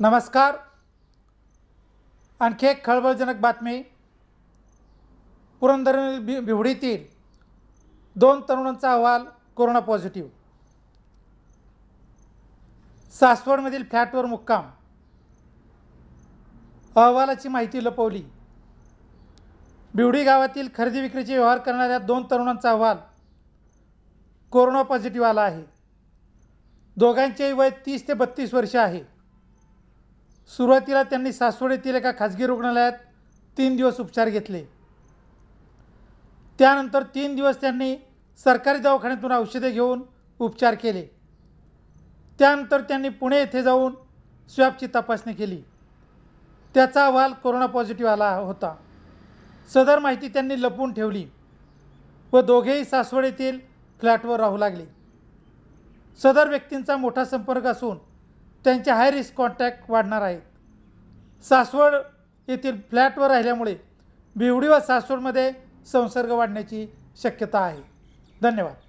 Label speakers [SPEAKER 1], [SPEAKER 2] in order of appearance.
[SPEAKER 1] नमस्कार आणखी एक खळबळजनक बातमी पुरंदर बि बिवडीतील दोन तरुणांचा अहवाल कोरोना पॉझिटिव्ह सासवडमधील फ्लॅटवर मुक्काम अहवालाची माहिती लपवली बिवडी गावातील खरेदी विक्रीचे व्यवहार करणाऱ्या दोन तरुणांचा अहवाल कोरोना पॉझिटिव्ह आला आहे दोघांचे वय तीस ते बत्तीस वर्ष आहे सुरुवातीला त्यांनी सासवड येथील एका खाजगी रुग्णालयात तीन दिवस उपचार घेतले त्यानंतर तीन दिवस त्यांनी सरकारी दवाखान्यातून औषधे घेऊन उपचार केले त्यानंतर त्यांनी पुणे येथे जाऊन स्वॅबची तपासणी केली त्याचा अहवाल कोरोना पॉझिटिव्ह आला होता सदर माहिती त्यांनी लपवून ठेवली व दोघेही सासवड येथील फ्लॅटवर राहू लागले सदर व्यक्तींचा मोठा संपर्क असून त्यांचे हाय रिस्क कॉन्टॅक्ट वाढणार आहेत सासवड येथील फ्लॅटवर राहिल्यामुळे बिवडी व सासवडमध्ये संसर्ग वाढण्याची शक्यता आहे धन्यवाद